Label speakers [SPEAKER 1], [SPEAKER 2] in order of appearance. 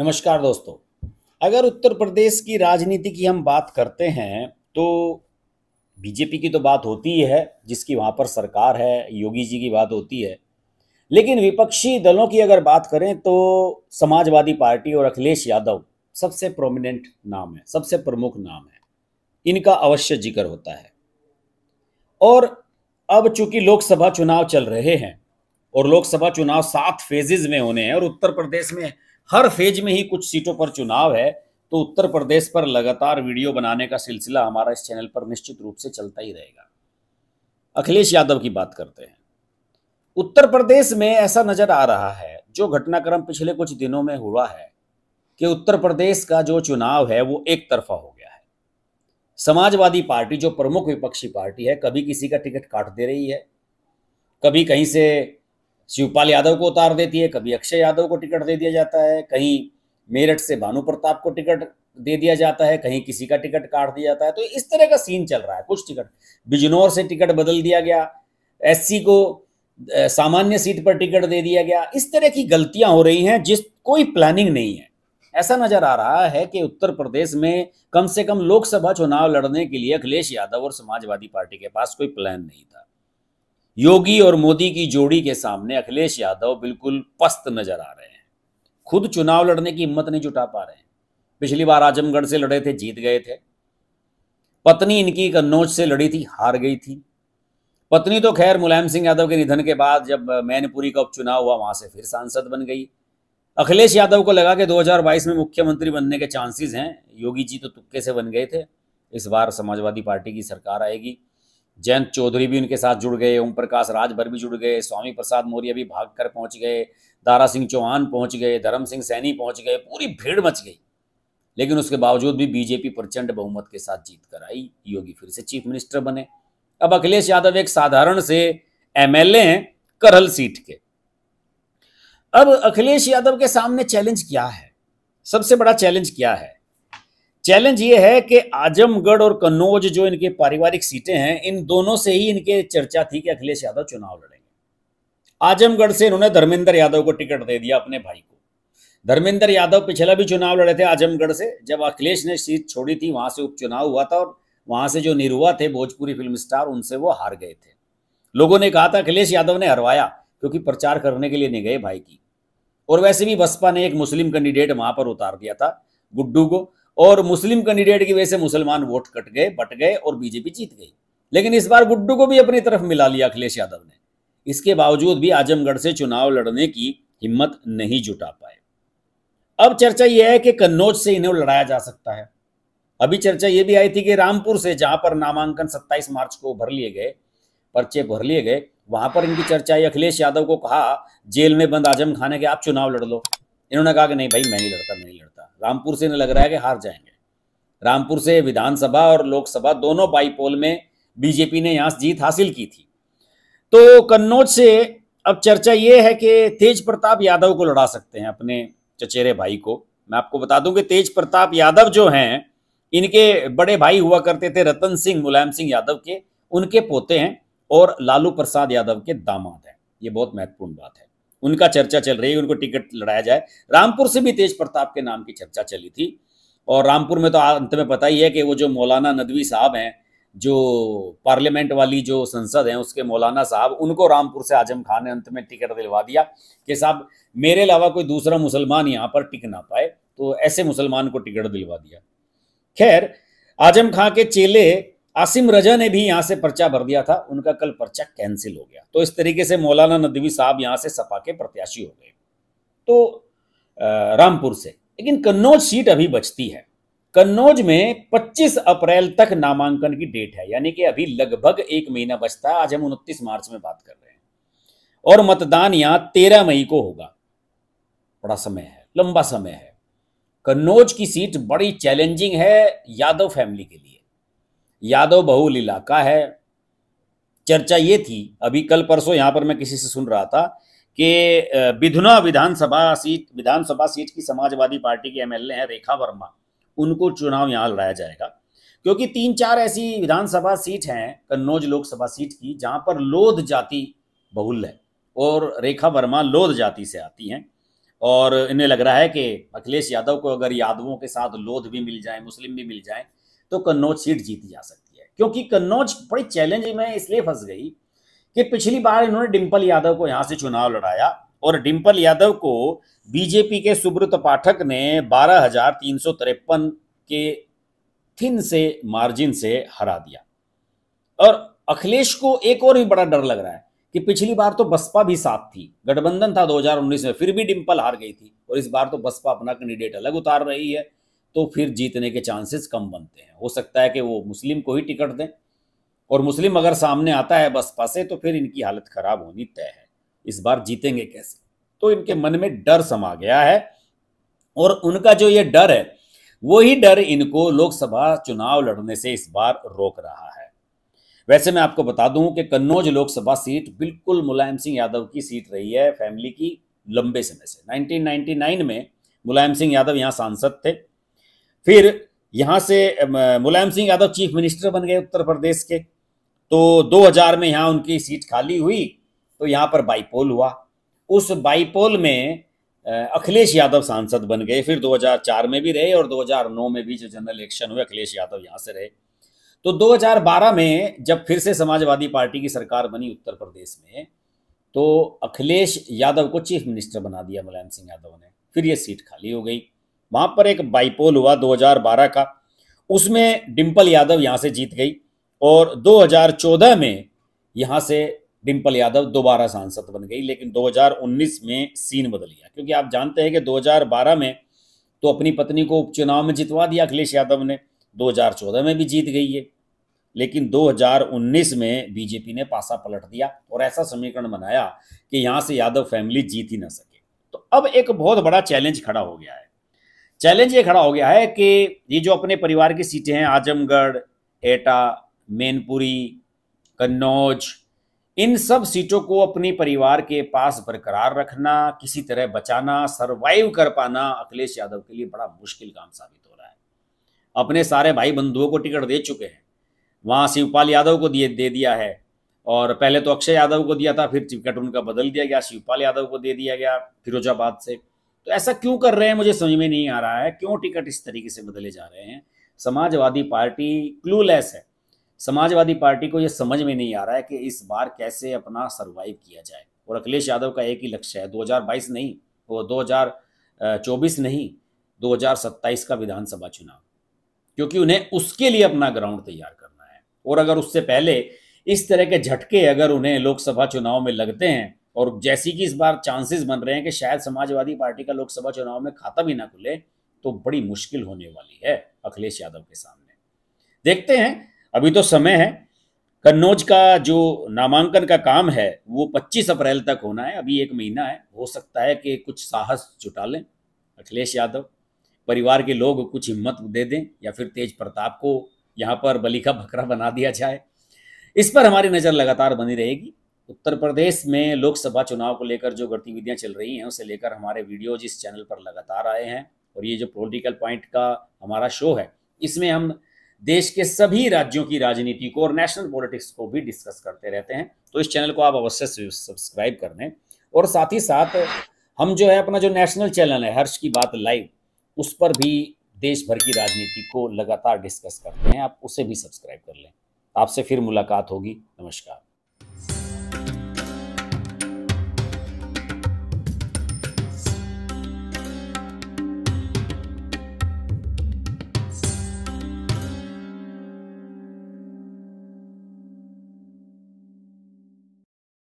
[SPEAKER 1] नमस्कार दोस्तों अगर उत्तर प्रदेश की राजनीति की हम बात करते हैं तो बीजेपी की तो बात होती ही है जिसकी वहां पर सरकार है योगी जी की बात होती है लेकिन विपक्षी दलों की अगर बात करें तो समाजवादी पार्टी और अखिलेश यादव सबसे प्रोमिनेंट नाम है सबसे प्रमुख नाम है इनका अवश्य जिक्र होता है और अब चूंकि लोकसभा चुनाव चल रहे हैं और लोकसभा चुनाव सात फेजेज में होने हैं और उत्तर प्रदेश में हर फेज में ही कुछ सीटों पर चुनाव है तो उत्तर प्रदेश पर लगातार वीडियो बनाने का सिलसिला हमारा इस चैनल पर निश्चित रूप से चलता ही रहेगा अखिलेश यादव की बात करते हैं उत्तर प्रदेश में ऐसा नजर आ रहा है जो घटनाक्रम पिछले कुछ दिनों में हुआ है कि उत्तर प्रदेश का जो चुनाव है वो एक तरफा हो गया है समाजवादी पार्टी जो प्रमुख विपक्षी पार्टी है कभी किसी का टिकट काट दे रही है कभी कहीं से शिवपाल यादव को उतार देती है कभी अक्षय यादव को टिकट दे दिया जाता है कहीं मेरठ से भानु प्रताप को टिकट दे दिया जाता है कहीं किसी का टिकट काट दिया जाता है तो इस तरह का सीन चल रहा है कुछ टिकट बिजनौर से टिकट बदल दिया गया एस को सामान्य सीट पर टिकट दे दिया गया इस तरह की गलतियां हो रही हैं जिस कोई प्लानिंग नहीं है ऐसा नजर आ रहा है कि उत्तर प्रदेश में कम से कम लोकसभा चुनाव लड़ने के लिए अखिलेश यादव और समाजवादी पार्टी के पास कोई प्लान नहीं था योगी और मोदी की जोड़ी के सामने अखिलेश यादव बिल्कुल पस्त नजर आ रहे हैं खुद चुनाव लड़ने की हिम्मत नहीं जुटा पा रहे हैं पिछली बार आजमगढ़ से लड़े थे जीत गए थे पत्नी इनकी कन्नौज से लड़ी थी हार गई थी पत्नी तो खैर मुलायम सिंह यादव के निधन के बाद जब मैनपुरी का उपचुनाव हुआ वहां से फिर सांसद बन गई अखिलेश यादव को लगा कि 2022 में मुख्यमंत्री बनने के चांसेस हैं योगी जी तो तुक्के से बन गए थे इस बार समाजवादी पार्टी की सरकार आएगी जयंत चौधरी भी उनके साथ जुड़ गए ओम प्रकाश राजभर भी जुड़ गए स्वामी प्रसाद मौर्य भी भाग कर पहुंच गए दारा सिंह चौहान पहुंच गए धर्म सिंह सैनी पहुंच गए पूरी भीड़ मच गई लेकिन उसके बावजूद भी बीजेपी प्रचंड बहुमत के साथ जीत कर आई योगी फिर से चीफ मिनिस्टर बने अब अखिलेश यादव एक साधारण से एमएलए हैं करहल सीट के अब अखिलेश यादव के सामने चैलेंज क्या है सबसे बड़ा चैलेंज क्या है चैलेंज ये है कि आजमगढ़ और कन्नौज जो इनके पारिवारिक सीटें हैं इन दोनों से ही इनके चर्चा थी कि अखिलेश यादव चुनाव लड़ेंगे आजमगढ़ से इन्होंने धर्मेंद्र यादव को टिकट दे दिया अपने भाई को धर्मेंद्र यादव पिछला भी चुनाव लड़े थे आजमगढ़ से जब अखिलेश ने सीट छोड़ी थी वहां से उपचुनाव हुआ था और वहां से जो निरुआ थे भोजपुरी फिल्म स्टार उनसे वो हार गए थे लोगों ने कहा था अखिलेश यादव ने हरवाया क्योंकि प्रचार करने के लिए नहीं गए भाई की और वैसे भी बसपा ने एक मुस्लिम कैंडिडेट वहां पर उतार दिया था गुड्डू को और मुस्लिम कैंडिडेट की वजह से मुसलमान वोट कट गए बट गए और बीजेपी जीत गई लेकिन इस बार गुड्डू को भी अपनी तरफ मिला लिया अखिलेश यादव ने इसके बावजूद भी आजमगढ़ से चुनाव लड़ने की हिम्मत नहीं जुटा पाए अब चर्चा यह है कि कन्नौज से इन्हें लड़ाया जा सकता है अभी चर्चा यह भी आई थी कि रामपुर से जहां पर नामांकन 27 मार्च को भर लिए गए पर्चे भर लिए गए वहां पर इनकी चर्चा आई अखिलेश यादव को कहा जेल में बंद आजम खाने के आप चुनाव लड़ लो इन्होंने कहा कि नहीं भाई मैं नहीं लड़ता मैं रामपुर से इन्हें लग रहा है कि हार जाएंगे रामपुर से विधानसभा और लोकसभा दोनों बाईपोल में बीजेपी ने यहां जीत हासिल की थी तो कन्नौज से अब चर्चा ये है कि तेज प्रताप यादव को लड़ा सकते हैं अपने चचेरे भाई को मैं आपको बता दूं कि तेज प्रताप यादव जो हैं इनके बड़े भाई हुआ करते थे रतन सिंह मुलायम सिंह यादव के उनके पोते हैं और लालू प्रसाद यादव के दामाद हैं ये बहुत महत्वपूर्ण बात है उनका चर्चा चल रही है उनको टिकट लड़ाया जाए रामपुर से भी तेज प्रताप के नाम की चर्चा चली थी और रामपुर में तो अंत में पता ही है कि वो जो मौलाना नदवी साहब हैं जो पार्लियामेंट वाली जो संसद है उसके मौलाना साहब उनको रामपुर से आजम खान ने अंत में टिकट दिलवा दिया कि साहब मेरे अलावा कोई दूसरा मुसलमान यहाँ पर टिक ना पाए तो ऐसे मुसलमान को टिकट दिलवा दिया खैर आजम खां के चेले आसिम रजा ने भी यहाँ से पर्चा भर दिया था उनका कल पर्चा कैंसिल हो गया तो इस तरीके से मौलाना नदवी साहब यहाँ से सपा के प्रत्याशी हो गए तो रामपुर से लेकिन कन्नौज सीट अभी बचती है कन्नौज में 25 अप्रैल तक नामांकन की डेट है यानी कि अभी लगभग एक महीना बचता है आज हम उनतीस मार्च में बात कर रहे हैं और मतदान यहाँ तेरह मई को होगा बड़ा समय है लंबा समय है कन्नौज की सीट बड़ी चैलेंजिंग है यादव फैमिली के लिए यादव बहुल इलाका है चर्चा ये थी अभी कल परसों यहाँ पर मैं किसी से सुन रहा था कि बिधुना विधानसभा सीट विधानसभा सीट की समाजवादी पार्टी के एमएलए हैं रेखा वर्मा उनको चुनाव यहाँ लड़ाया जाएगा क्योंकि तीन चार ऐसी विधानसभा सीट हैं कन्नौज लोकसभा सीट की जहाँ पर लोध जाति बहुल है और रेखा वर्मा लोध जाति से आती हैं और इन्हें लग रहा है कि अखिलेश यादव को अगर यादवों के साथ लोध भी मिल जाए मुस्लिम भी मिल जाए तो कन्नौज सीट जीती जा सकती है क्योंकि कन्नौज बड़ी चैलेंज में इसलिए फंस गई कि पिछली बार इन्होंने डिम्पल यादव को यहां से चुनाव लड़ाया और डिम्पल यादव को बीजेपी के सुब्रत पाठक ने बारह हजार तीन सौ तिरपन के थिन से मार्जिन से हरा दिया और अखिलेश को एक और भी बड़ा डर लग रहा है कि पिछली बार तो बसपा भी साथ थी गठबंधन था 2019 में फिर भी डिम्पल हार गई थी और इस बार तो बसपा अपना कैंडिडेट अलग उतार रही है तो फिर जीतने के चांसेस कम बनते हैं हो सकता है कि वो मुस्लिम को ही टिकट दें और मुस्लिम अगर सामने आता है बसपा से तो फिर इनकी हालत खराब होनी तय है इस बार जीतेंगे कैसे तो इनके मन में डर समा गया है और उनका जो ये डर है वही डर इनको लोकसभा चुनाव लड़ने से इस बार रोक रहा है वैसे मैं आपको बता दूं कि कन्नौज लोकसभा सीट बिल्कुल मुलायम सिंह यादव की सीट रही है फैमिली की लंबे समय से 1999 में मुलायम सिंह यादव यहाँ सांसद थे फिर यहाँ से मुलायम सिंह यादव चीफ मिनिस्टर बन गए उत्तर प्रदेश के तो 2000 में यहाँ उनकी सीट खाली हुई तो यहाँ पर बाईपोल हुआ उस बाईपोल में अखिलेश यादव सांसद बन गए फिर 2004 में भी रहे और 2009 में भी जो जनरल इलेक्शन हुए अखिलेश यादव यहाँ से रहे तो 2012 में जब फिर से समाजवादी पार्टी की सरकार बनी उत्तर प्रदेश में तो अखिलेश यादव को चीफ मिनिस्टर बना दिया मुलायम सिंह यादव ने फिर ये सीट खाली हो गई वहां पर एक बाइपोल हुआ 2012 का उसमें डिम्पल यादव यहां से जीत गई और 2014 में यहां से डिम्पल यादव दोबारा सांसद बन गई लेकिन 2019 में सीन बदल गया क्योंकि आप जानते हैं कि 2012 में तो अपनी पत्नी को उपचुनाव में जितवा दिया अखिलेश यादव ने 2014 में भी जीत गई है लेकिन 2019 में बीजेपी ने पासा पलट दिया और ऐसा समीकरण बनाया कि यहां से यादव फैमिली जीत ही ना सके तो अब एक बहुत बड़ा चैलेंज खड़ा हो गया है चैलेंज ये खड़ा हो गया है कि ये जो अपने परिवार की सीटें हैं आजमगढ़ एटा मैनपुरी कन्नौज इन सब सीटों को अपने परिवार के पास बरकरार रखना किसी तरह बचाना सरवाइव कर पाना अखिलेश यादव के लिए बड़ा मुश्किल काम साबित हो रहा है अपने सारे भाई बंधुओं को टिकट दे चुके हैं वहाँ शिवपाल यादव को दिए दे दिया है और पहले तो अक्षय यादव को दिया था फिर टिकट उनका बदल दिया गया शिवपाल यादव को दे दिया गया फिरोजाबाद से तो ऐसा क्यों कर रहे हैं मुझे समझ में नहीं आ रहा है क्यों टिकट इस तरीके से बदले जा रहे हैं समाजवादी पार्टी क्लूलेस है समाजवादी पार्टी को यह समझ में नहीं आ रहा है कि इस बार कैसे अपना सर्वाइव किया जाए और अखिलेश यादव का एक ही लक्ष्य है 2022 नहीं वो 2024 नहीं 2027 का विधानसभा चुनाव क्योंकि उन्हें उसके लिए अपना ग्राउंड तैयार करना है और अगर उससे पहले इस तरह के झटके अगर उन्हें लोकसभा चुनाव में लगते हैं और जैसी कि इस बार चांसेस बन रहे हैं कि शायद समाजवादी पार्टी का लोकसभा चुनाव में खाता भी ना खुले तो बड़ी मुश्किल होने वाली है अखिलेश यादव के सामने देखते हैं अभी तो समय है कन्नौज का जो नामांकन का काम है वो 25 अप्रैल तक होना है अभी एक महीना है हो सकता है कि कुछ साहस जुटा लें अखिलेश यादव परिवार के लोग कुछ हिम्मत दे दें या फिर तेज प्रताप को यहाँ पर बलिका भकरा बना दिया जाए इस पर हमारी नज़र लगातार बनी रहेगी उत्तर प्रदेश में लोकसभा चुनाव को लेकर जो गतिविधियाँ चल रही हैं उसे लेकर हमारे वीडियोज इस चैनल पर लगातार आए हैं और ये जो पॉलिटिकल पॉइंट का हमारा शो है इसमें हम देश के सभी राज्यों की राजनीति को और नेशनल पॉलिटिक्स को भी डिस्कस करते रहते हैं तो इस चैनल को आप अवश्य सब्सक्राइब कर लें और साथ ही साथ हम जो है अपना जो नेशनल चैनल है हर्ष की बात लाइव उस पर भी देश भर की राजनीति को लगातार डिस्कस करते हैं आप उसे भी सब्सक्राइब कर लें आपसे फिर मुलाकात होगी नमस्कार